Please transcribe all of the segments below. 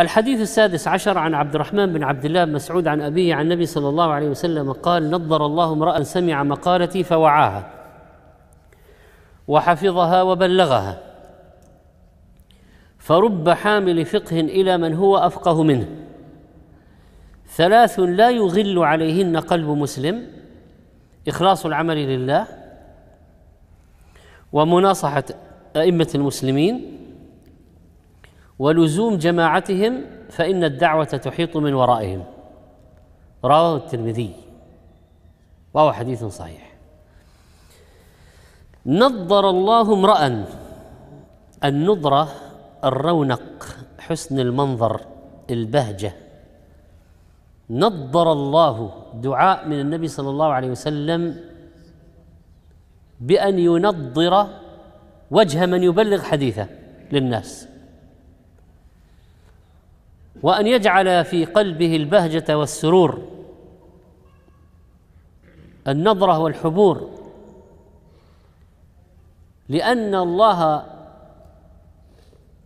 الحديث السادس عشر عن عبد الرحمن بن عبد الله بن مسعود عن أبيه عن النبي صلى الله عليه وسلم قال نظر الله امرأ سمع مقالتي فوعاها وحفظها وبلغها فرب حامل فقه إلى من هو أفقه منه ثلاث لا يغل عليهن قلب مسلم إخلاص العمل لله ومناصحة أئمة المسلمين ولزوم جماعتهم فإن الدعوة تحيط من ورائهم رواه الترمذي وهو حديث صحيح نضر الله امرأ النضرة الرونق حسن المنظر البهجة نضر الله دعاء من النبي صلى الله عليه وسلم بأن ينضر وجه من يبلغ حديثه للناس وان يجعل في قلبه البهجه والسرور النظره والحبور لان الله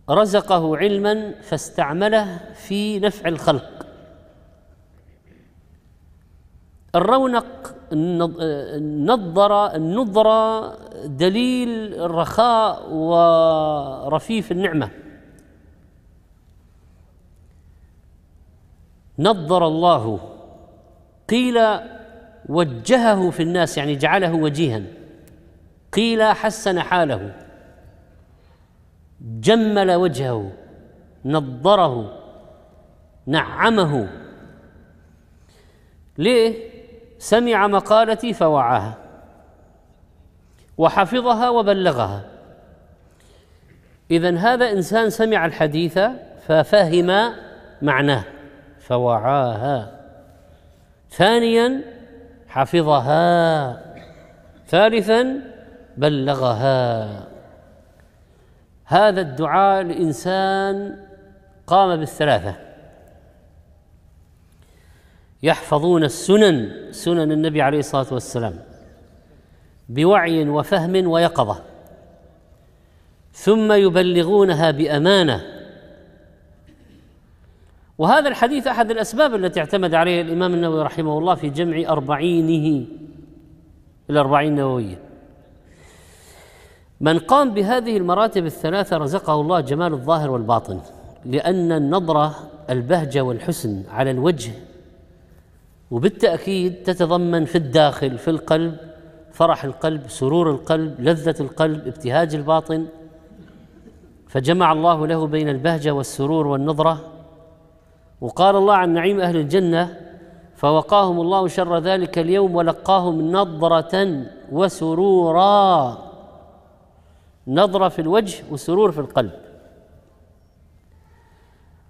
رزقه علما فاستعمله في نفع الخلق الرونق النظرة النضرة دليل الرخاء ورفيف النعمه نظر الله قيل وجهه في الناس يعني جعله وجيها قيل حسن حاله جمل وجهه نظره نعمه ليه سمع مقالتي فوعاها وحفظها وبلغها اذا هذا انسان سمع الحديث ففهم معناه فوعاها ثانيا حفظها ثالثا بلغها هذا الدعاء الانسان قام بالثلاثه يحفظون السنن سنن النبي عليه الصلاه والسلام بوعي وفهم ويقظه ثم يبلغونها بامانه وهذا الحديث أحد الأسباب التي اعتمد عليها الإمام النووي رحمه الله في جمع أربعينه الأربعين النووية من قام بهذه المراتب الثلاثة رزقه الله جمال الظاهر والباطن لأن النظرة البهجة والحسن على الوجه وبالتأكيد تتضمن في الداخل في القلب فرح القلب سرور القلب لذة القلب ابتهاج الباطن فجمع الله له بين البهجة والسرور والنظرة وقال الله عن نعيم أهل الجنة فوقاهم الله شر ذلك اليوم ولقاهم نظرة وسرورا نظرة في الوجه وسرور في القلب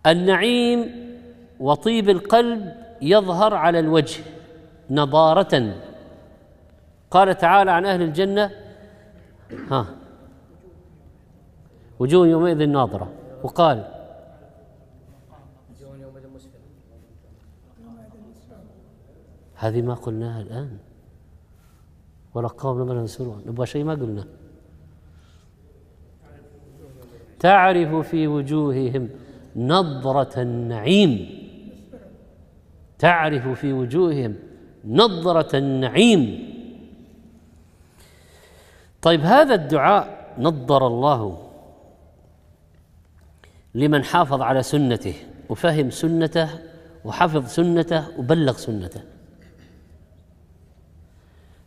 النعيم وطيب القلب يظهر على الوجه نضارة قال تعالى عن أهل الجنة ها وجوه يومئذ ناظرة وقال هذه ما قلناها الآن ولقاهم لما ينصرون نبغى شيء ما قلنا تعرف في وجوههم نظرة النعيم تعرف في وجوههم نظرة النعيم طيب هذا الدعاء نظر الله لمن حافظ على سنته وفهم سنته وحفظ سنته وبلغ سنته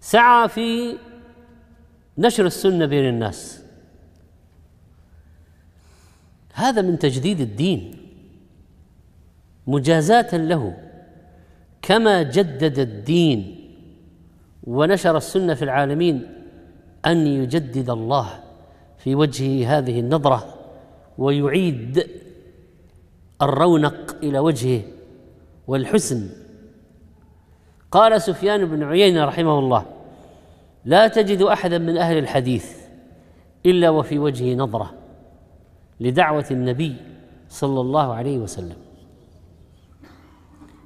سعى في نشر السنه بين الناس هذا من تجديد الدين مجازاه له كما جدد الدين ونشر السنه في العالمين ان يجدد الله في وجهه هذه النظره ويعيد الرونق الى وجهه والحسن قال سفيان بن عيينه رحمه الله لا تجد احدا من اهل الحديث الا وفي وجهه نظره لدعوه النبي صلى الله عليه وسلم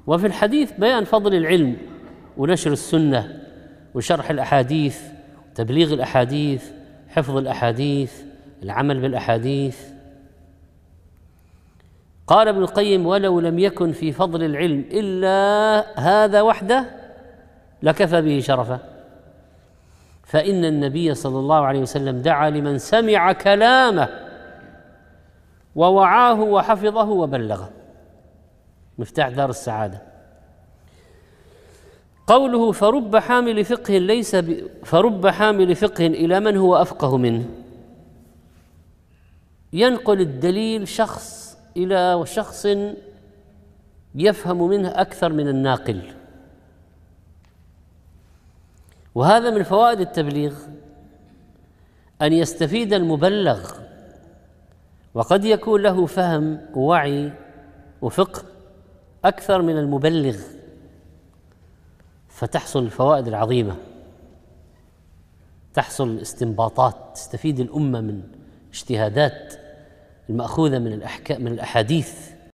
وفي الحديث بيان فضل العلم ونشر السنه وشرح الاحاديث تبليغ الاحاديث حفظ الاحاديث العمل بالاحاديث قال ابن القيم ولو لم يكن في فضل العلم الا هذا وحده لكفى به شرفه فإن النبي صلى الله عليه وسلم دعا لمن سمع كلامه ووعاه وحفظه وبلغه مفتاح دار السعادة قوله فرب حامل فقه ليس ب... فرب حامل فقه إلى من هو أفقه منه ينقل الدليل شخص إلى شخص يفهم منه أكثر من الناقل وهذا من فوائد التبليغ ان يستفيد المبلغ وقد يكون له فهم ووعي وفقه اكثر من المبلغ فتحصل الفوائد العظيمه تحصل الاستنباطات تستفيد الامه من اجتهادات الماخوذه من الاحكام من الاحاديث